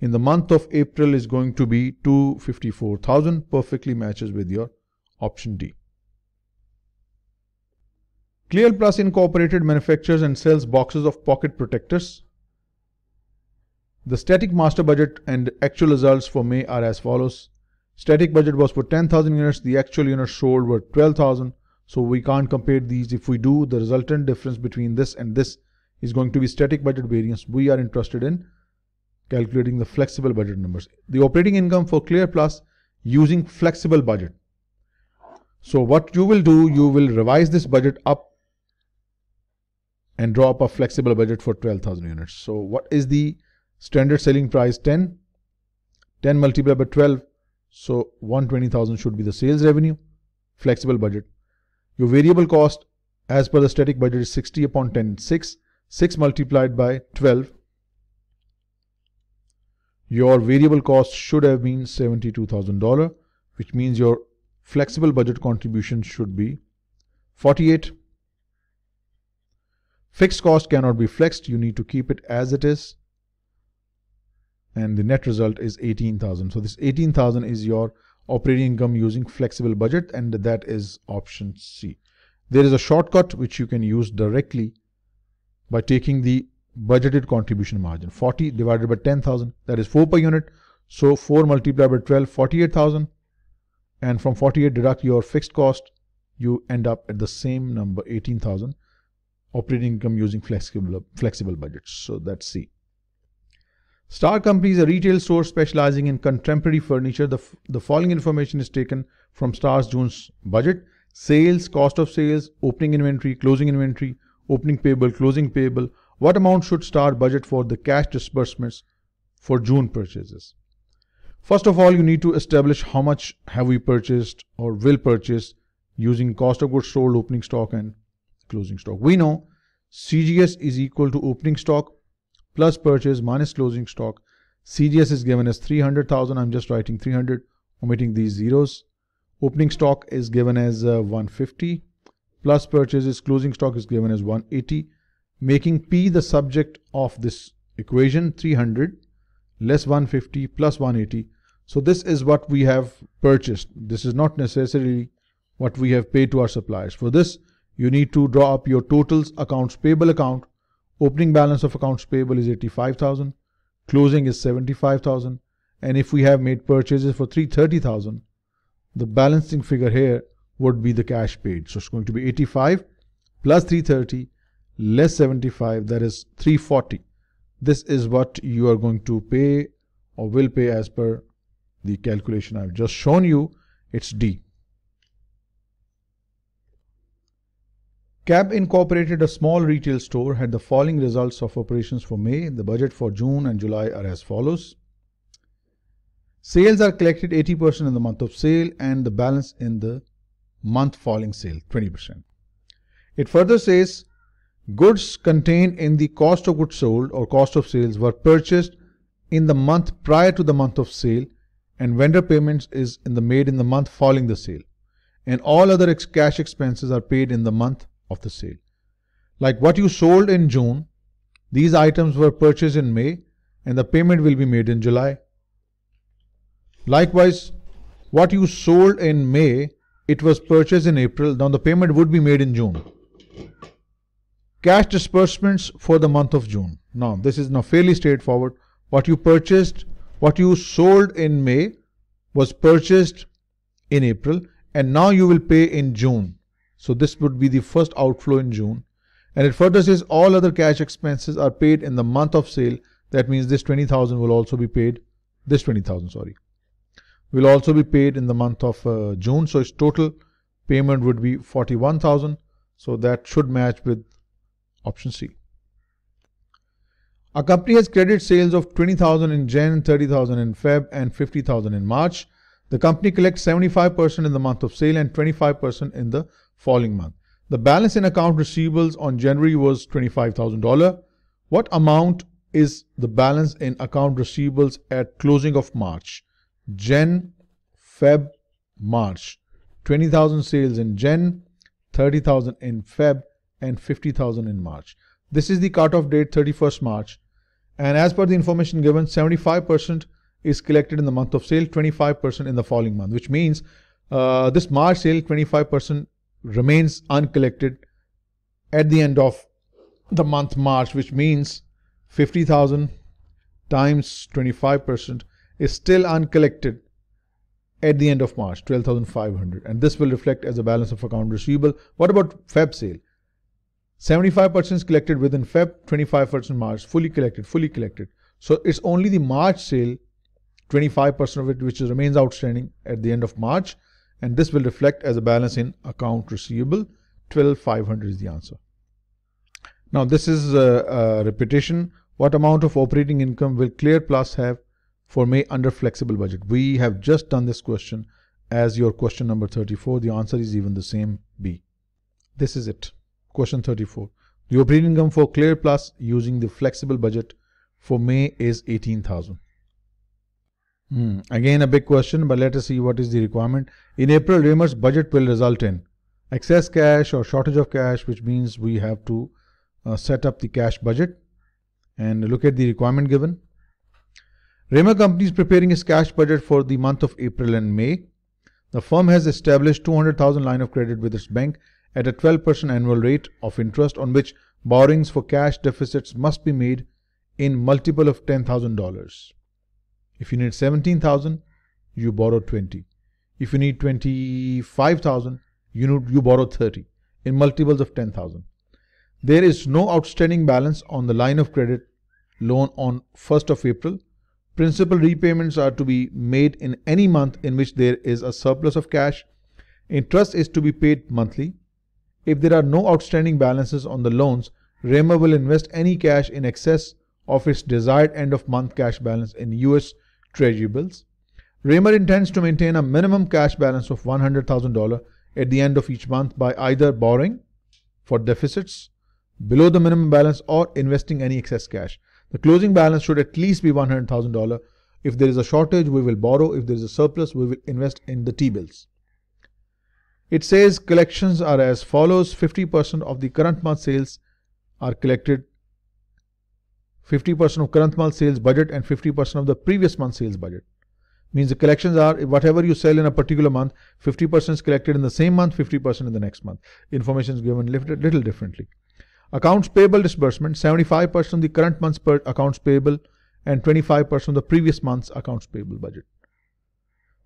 in the month of April is going to be 254,000 perfectly matches with your option D. Clear Plus Incorporated manufactures and sells boxes of pocket protectors. The static master budget and actual results for May are as follows. Static budget was for 10,000 units, the actual units sold were 12,000. So we can't compare these. If we do, the resultant difference between this and this is going to be static budget variance. We are interested in calculating the flexible budget numbers. The operating income for Clear Plus using flexible budget so what you will do, you will revise this budget up and draw up a flexible budget for 12,000 units. So what is the standard selling price? 10. 10 multiplied by 12. So 120,000 should be the sales revenue. Flexible budget. Your variable cost as per the static budget is 60 upon 10. 6. 6 multiplied by 12. Your variable cost should have been $72,000 which means your flexible budget contribution should be 48. Fixed cost cannot be flexed. You need to keep it as it is. And the net result is 18,000. So this 18,000 is your operating income using flexible budget and that is option C. There is a shortcut which you can use directly by taking the budgeted contribution margin 40 divided by 10,000 that is 4 per unit. So 4 multiplied by 12 48,000 and from 48 deduct your fixed cost, you end up at the same number, 18,000 operating income using flexible, flexible budgets. So that's C. Star Company is a retail store specializing in contemporary furniture. The, the following information is taken from Star's June's budget. Sales, cost of sales, opening inventory, closing inventory, opening payable, closing payable. What amount should Star budget for the cash disbursements for June purchases? First of all, you need to establish how much have we purchased or will purchase using cost of goods sold, opening stock and closing stock. We know CGS is equal to opening stock plus purchase minus closing stock. CGS is given as 300,000. I'm just writing 300, omitting these zeros. Opening stock is given as uh, 150 plus purchase is closing stock is given as 180, making P the subject of this equation 300 less 150 plus 180 so this is what we have purchased. This is not necessarily what we have paid to our suppliers. For this, you need to draw up your totals accounts payable account. Opening balance of accounts payable is 85,000. Closing is 75,000. And if we have made purchases for 330,000, the balancing figure here would be the cash paid. So it's going to be 85 plus 330 less 75, that is 340. This is what you are going to pay or will pay as per the calculation I've just shown you, it's D. CAB Incorporated, a small retail store, had the following results of operations for May. The budget for June and July are as follows. Sales are collected 80% in the month of sale and the balance in the month following sale, 20%. It further says goods contained in the cost of goods sold or cost of sales were purchased in the month prior to the month of sale and vendor payments is in the made in the month following the sale and all other ex cash expenses are paid in the month of the sale. Like what you sold in June, these items were purchased in May and the payment will be made in July. Likewise, what you sold in May, it was purchased in April, now the payment would be made in June. Cash disbursements for the month of June. Now, this is now fairly straightforward. What you purchased what you sold in May was purchased in April and now you will pay in June. So this would be the first outflow in June. And it further says all other cash expenses are paid in the month of sale. That means this 20,000 will also be paid. This 20,000, sorry. Will also be paid in the month of uh, June. So its total payment would be 41,000. So that should match with option C. A company has credit sales of 20,000 in Jan, 30,000 in Feb and 50,000 in March. The company collects 75% in the month of sale and 25% in the following month. The balance in account receivables on January was $25,000. What amount is the balance in account receivables at closing of March? Jan, Feb, March. 20,000 sales in Jan, 30,000 in Feb and 50,000 in March. This is the cutoff date 31st March. And as per the information given, 75% is collected in the month of sale, 25% in the following month, which means uh, this March sale, 25% remains uncollected at the end of the month March, which means 50,000 times 25% is still uncollected at the end of March, 12,500. And this will reflect as a balance of account receivable. What about Feb sale? 75% is collected within Feb, 25% March, fully collected, fully collected. So it's only the March sale, 25% of it, which remains outstanding at the end of March. And this will reflect as a balance in account receivable. 12,500 is the answer. Now this is a, a repetition. What amount of operating income will Clear Plus have for May under flexible budget? We have just done this question as your question number 34. The answer is even the same B. This is it. Question 34. The operating income for Clear Plus using the flexible budget for May is 18,000. Hmm. Again a big question but let us see what is the requirement. In April Raymer's budget will result in excess cash or shortage of cash which means we have to uh, set up the cash budget and look at the requirement given. Raymer company is preparing its cash budget for the month of April and May. The firm has established 200,000 line of credit with its bank at a 12% annual rate of interest on which borrowings for cash deficits must be made in multiple of $10,000. If you need 17,000, you borrow 20. If you need 25,000, you need, you borrow 30 in multiples of 10,000. There is no outstanding balance on the line of credit loan on 1st of April. Principal repayments are to be made in any month in which there is a surplus of cash. Interest is to be paid monthly. If there are no outstanding balances on the loans, Raymer will invest any cash in excess of its desired end of month cash balance in US Treasury bills. Raymer intends to maintain a minimum cash balance of $100,000 at the end of each month by either borrowing for deficits below the minimum balance or investing any excess cash. The closing balance should at least be $100,000. If there is a shortage, we will borrow. If there is a surplus, we will invest in the T bills. It says collections are as follows 50% of the current month sales are collected 50% of current month sales budget and 50% of the previous month sales budget. Means the collections are whatever you sell in a particular month, 50% is collected in the same month, 50% in the next month. Information is given little differently. Accounts payable disbursement 75% of the current month's accounts payable and 25% of the previous month's accounts payable budget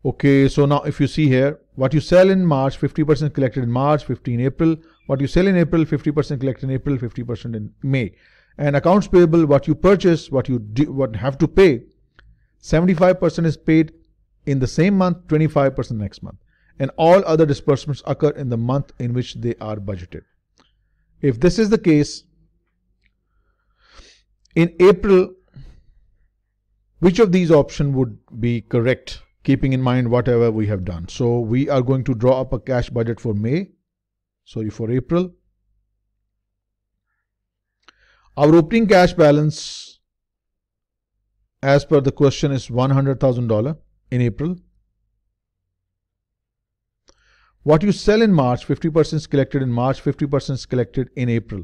okay so now if you see here what you sell in march 50% collected in march 50 in april what you sell in april 50% collected in april 50% in may and accounts payable what you purchase what you do, what have to pay 75% is paid in the same month 25% next month and all other disbursements occur in the month in which they are budgeted if this is the case in april which of these options would be correct keeping in mind whatever we have done. So we are going to draw up a cash budget for May, sorry for April. Our opening cash balance as per the question is $100,000 in April. What you sell in March, 50% is collected in March, 50% is collected in April.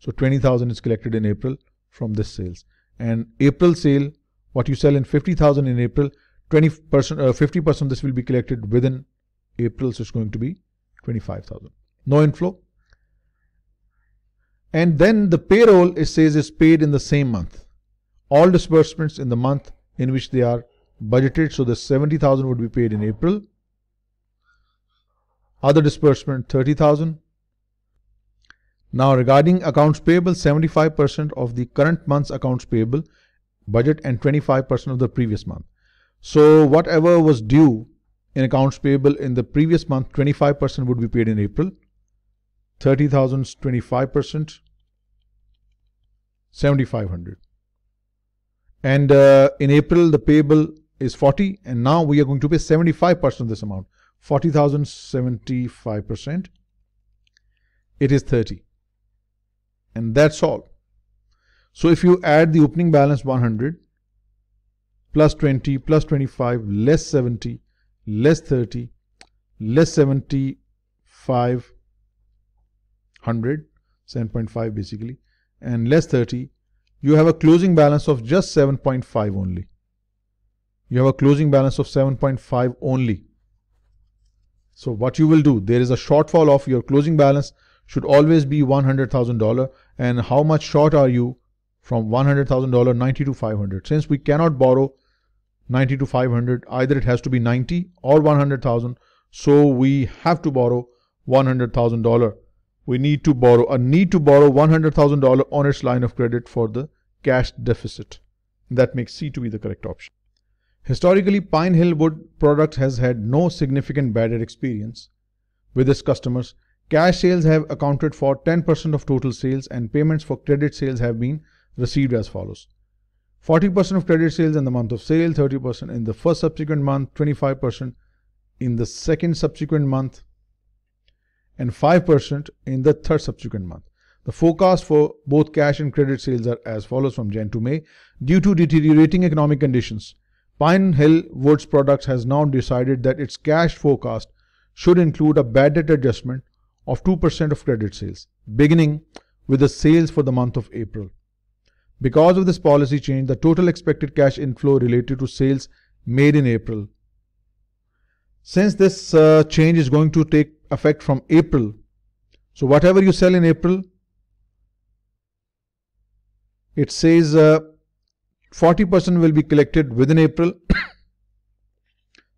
So 20,000 is collected in April from this sales. And April sale, what you sell in 50,000 in April 20% uh, 50% this will be collected within April so it's going to be 25,000 no inflow and then the payroll it says is paid in the same month all disbursements in the month in which they are budgeted so the 70,000 would be paid in April other disbursement 30,000 now regarding accounts payable 75% of the current month's accounts payable budget and 25% of the previous month so whatever was due in accounts payable in the previous month, 25% would be paid in April, 30,000 25%, 7,500. And uh, in April, the payable is 40 and now we are going to pay 75% of this amount. 40,000 75%. It is 30. And that's all. So if you add the opening balance 100 plus 20, plus 25, less 70, less 30, less 75, 100, 7.5 basically, and less 30, you have a closing balance of just 7.5 only. You have a closing balance of 7.5 only. So what you will do, there is a shortfall of your closing balance should always be $100,000 and how much short are you from $100,000 90 to 500 since we cannot borrow 90 to 500 either it has to be 90 or 100,000 so we have to borrow $100,000 we need to borrow a need to borrow $100,000 on its line of credit for the cash deficit that makes C to be the correct option historically pine hill wood products has had no significant bad debt experience with its customers cash sales have accounted for 10% of total sales and payments for credit sales have been received as follows 40% of credit sales in the month of sale, 30% in the first subsequent month, 25% in the second subsequent month, and 5% in the third subsequent month. The forecast for both cash and credit sales are as follows from Jan to May. Due to deteriorating economic conditions, Pine Hill Woods Products has now decided that its cash forecast should include a bad debt adjustment of 2% of credit sales, beginning with the sales for the month of April. Because of this policy change, the total expected cash inflow related to sales made in April. Since this uh, change is going to take effect from April, so whatever you sell in April, it says 40% uh, will be collected within April,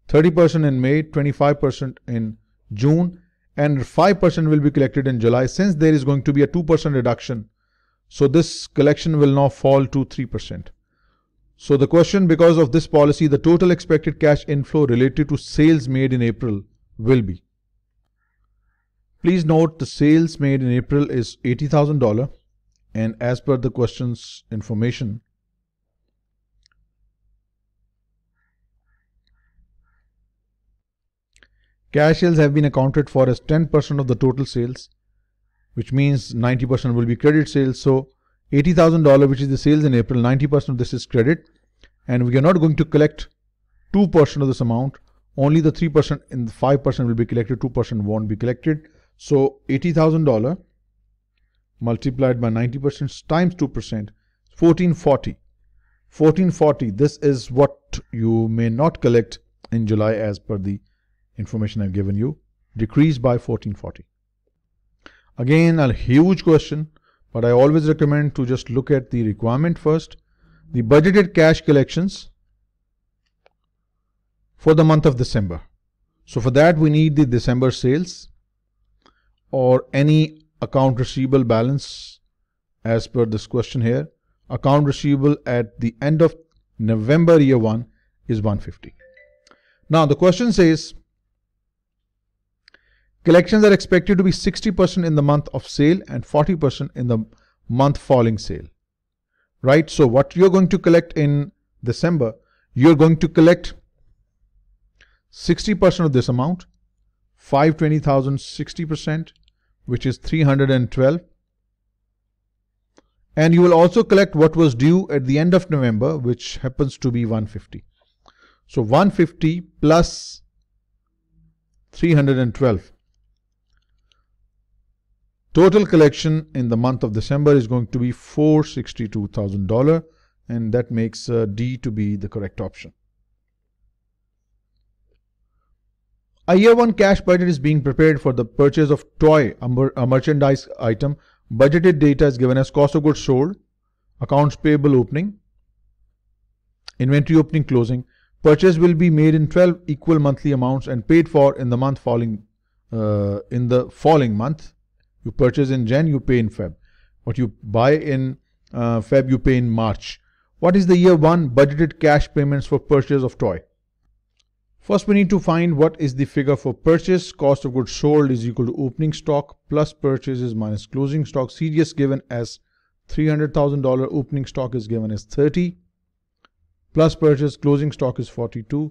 30% in May, 25% in June, and 5% will be collected in July. Since there is going to be a 2% reduction so this collection will now fall to 3%. So the question because of this policy, the total expected cash inflow related to sales made in April will be. Please note the sales made in April is $80,000 and as per the question's information, cash sales have been accounted for as 10% of the total sales which means 90% will be credit sales. So $80,000, which is the sales in April, 90% of this is credit. And we are not going to collect 2% of this amount. Only the 3% and 5% will be collected, 2% won't be collected. So $80,000 multiplied by 90% times 2%, 1440. 1440, this is what you may not collect in July as per the information I've given you, decreased by 1440. Again, a huge question, but I always recommend to just look at the requirement first. The budgeted cash collections for the month of December. So for that, we need the December sales or any account receivable balance as per this question here. Account receivable at the end of November year 1 is 150. Now the question says Collections are expected to be 60% in the month of sale and 40% in the month following sale. Right? So what you're going to collect in December, you're going to collect 60% of this amount, 520,000 60%, which is 312. And you will also collect what was due at the end of November, which happens to be 150. So 150 plus 312 Total collection in the month of December is going to be $462,000 and that makes uh, D to be the correct option. A year one cash budget is being prepared for the purchase of toy, a merchandise item. Budgeted data is given as cost of goods sold, accounts payable opening, inventory opening closing. Purchase will be made in 12 equal monthly amounts and paid for in the month following, uh, in the following month. You purchase in Jan, you pay in Feb. What you buy in uh, Feb, you pay in March. What is the year 1 budgeted cash payments for purchase of toy? First, we need to find what is the figure for purchase. Cost of goods sold is equal to opening stock plus purchases minus closing stock. CDS is given as $300,000. Opening stock is given as 30. Plus purchase, closing stock is 42.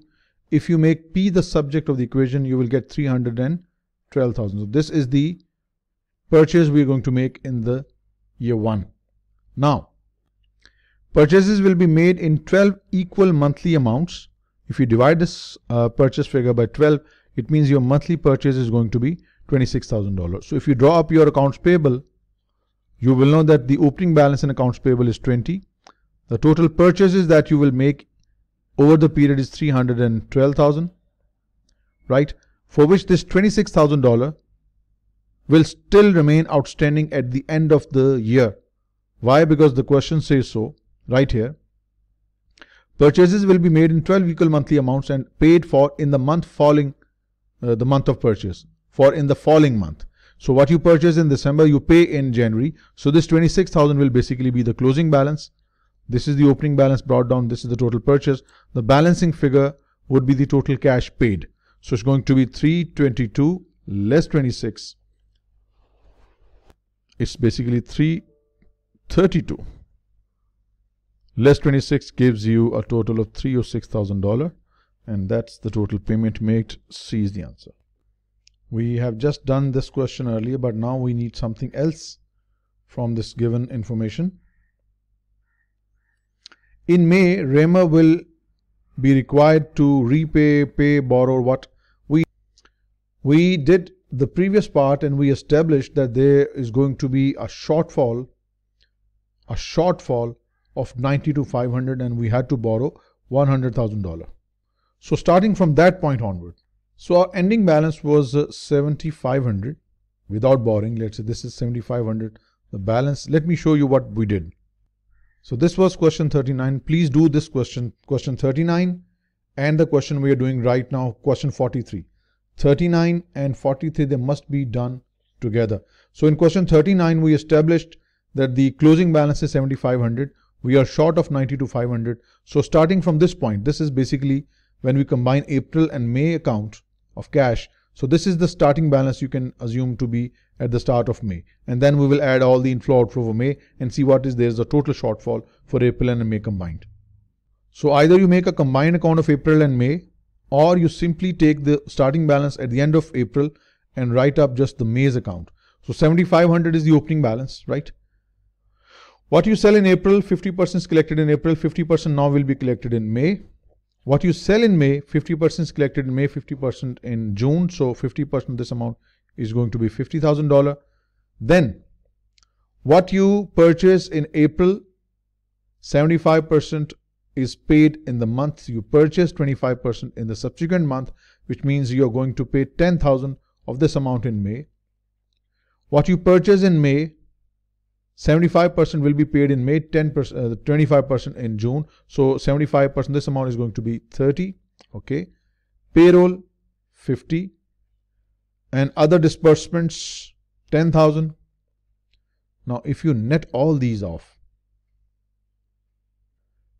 If you make P the subject of the equation, you will get 312,000. So this is the purchase we are going to make in the year 1. Now, purchases will be made in 12 equal monthly amounts. If you divide this uh, purchase figure by 12, it means your monthly purchase is going to be $26,000. So if you draw up your accounts payable, you will know that the opening balance in accounts payable is 20. The total purchases that you will make over the period is 312,000, right? For which this $26,000 will still remain outstanding at the end of the year. Why? Because the question says so right here. Purchases will be made in 12 equal monthly amounts and paid for in the month following uh, the month of purchase for in the following month. So what you purchase in December, you pay in January. So this 26,000 will basically be the closing balance. This is the opening balance brought down. This is the total purchase. The balancing figure would be the total cash paid. So it's going to be 322 less 26 it's basically 332 less 26 gives you a total of three or six thousand dollar and that's the total payment made c is the answer we have just done this question earlier but now we need something else from this given information in may rema will be required to repay pay borrow what we we did the previous part and we established that there is going to be a shortfall a shortfall of 90 to 500 and we had to borrow $100,000. So starting from that point onward. So our ending balance was uh, 7500 without borrowing. Let's say this is 7500. The balance, let me show you what we did. So this was question 39. Please do this question, question 39 and the question we are doing right now, question 43. 39 and 43 they must be done together. So in question 39 we established that the closing balance is 7500 we are short of 92500 so starting from this point this is basically when we combine April and May account of cash so this is the starting balance you can assume to be at the start of May and then we will add all the inflow outflow for May and see what is there is a total shortfall for April and May combined. So either you make a combined account of April and May or you simply take the starting balance at the end of April and write up just the May's account. So 7500 is the opening balance, right? What you sell in April, 50% is collected in April, 50% now will be collected in May. What you sell in May, 50% is collected in May, 50% in June. So 50% of this amount is going to be $50,000. Then what you purchase in April, 75% is paid in the month you purchase, 25% in the subsequent month, which means you're going to pay 10,000 of this amount in May. What you purchase in May, 75% will be paid in May, 10%, 25% uh, in June. So 75%, this amount is going to be 30. Okay. Payroll, 50. And other disbursements, 10,000. Now, if you net all these off,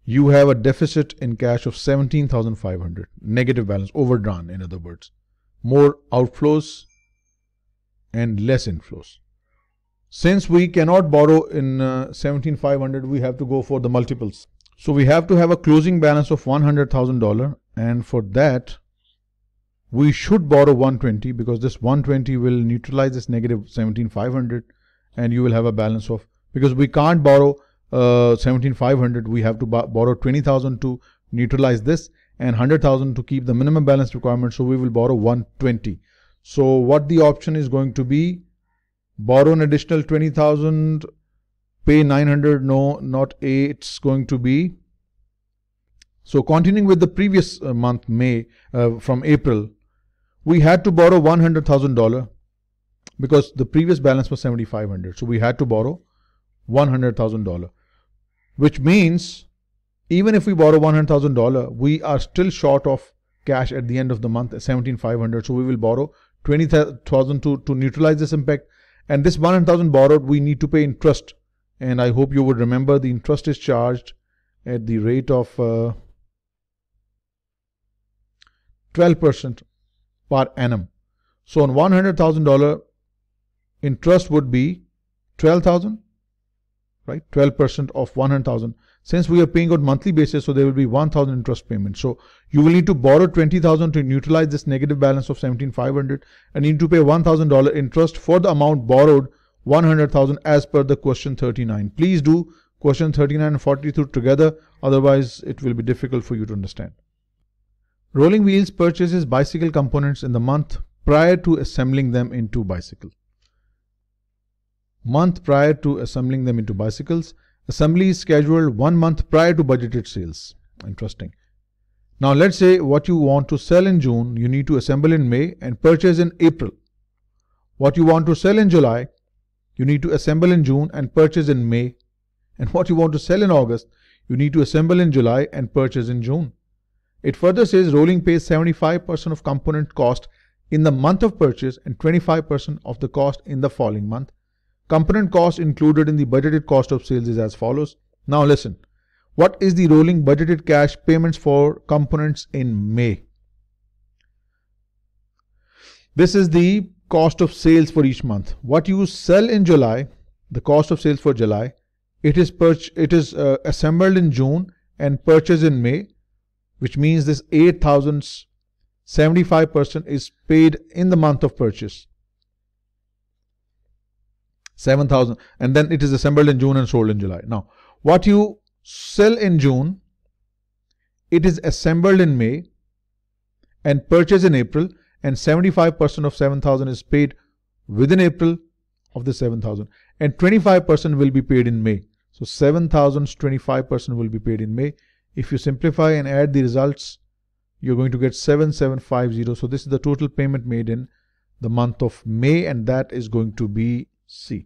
you have a deficit in cash of 17,500, negative balance, overdrawn, in other words. More outflows and less inflows. Since we cannot borrow in uh, 17,500, we have to go for the multiples. So we have to have a closing balance of $100,000 and for that we should borrow 120 because this 120 will neutralize this negative 17,500 and you will have a balance of because we can't borrow uh, 17500 we have to borrow 20000 to neutralize this and 100000 to keep the minimum balance requirement so we will borrow 120 so what the option is going to be borrow an additional 20000 pay 900 no not a it's going to be so continuing with the previous uh, month may uh, from april we had to borrow $100000 because the previous balance was 7500 so we had to borrow $100000 which means even if we borrow $100,000, we are still short of cash at the end of the month, 17,500. So we will borrow 20,000 to, to neutralize this impact. And this 100,000 borrowed, we need to pay interest. And I hope you would remember the interest is charged at the rate of uh, 12% per annum. So on $100,000, interest would be 12,000 right 12% of 100000 since we are paying on monthly basis so there will be 1000 interest payment so you will need to borrow 20000 to neutralize this negative balance of 17500 and need to pay $1000 interest for the amount borrowed 100000 as per the question 39 please do question 39 and 42 together otherwise it will be difficult for you to understand rolling wheels purchases bicycle components in the month prior to assembling them into bicycle month prior to assembling them into bicycles. Assembly is scheduled one month prior to budgeted sales. Interesting. Now let's say what you want to sell in June, you need to assemble in May and purchase in April. What you want to sell in July, you need to assemble in June and purchase in May. And what you want to sell in August, you need to assemble in July and purchase in June. It further says rolling pays 75% of component cost in the month of purchase and 25% of the cost in the following month. Component cost included in the budgeted cost of sales is as follows. Now listen, what is the rolling budgeted cash payments for components in May? This is the cost of sales for each month. What you sell in July, the cost of sales for July, it is, it is uh, assembled in June and purchased in May, which means this eight thousand seventy-five percent is paid in the month of purchase. 7,000 and then it is assembled in June and sold in July. Now, what you sell in June, it is assembled in May and purchased in April and 75% of 7,000 is paid within April of the 7,000 and 25% will be paid in May. So seven thousand twenty-five 25% will be paid in May. If you simplify and add the results, you're going to get 7750. So this is the total payment made in the month of May and that is going to be C.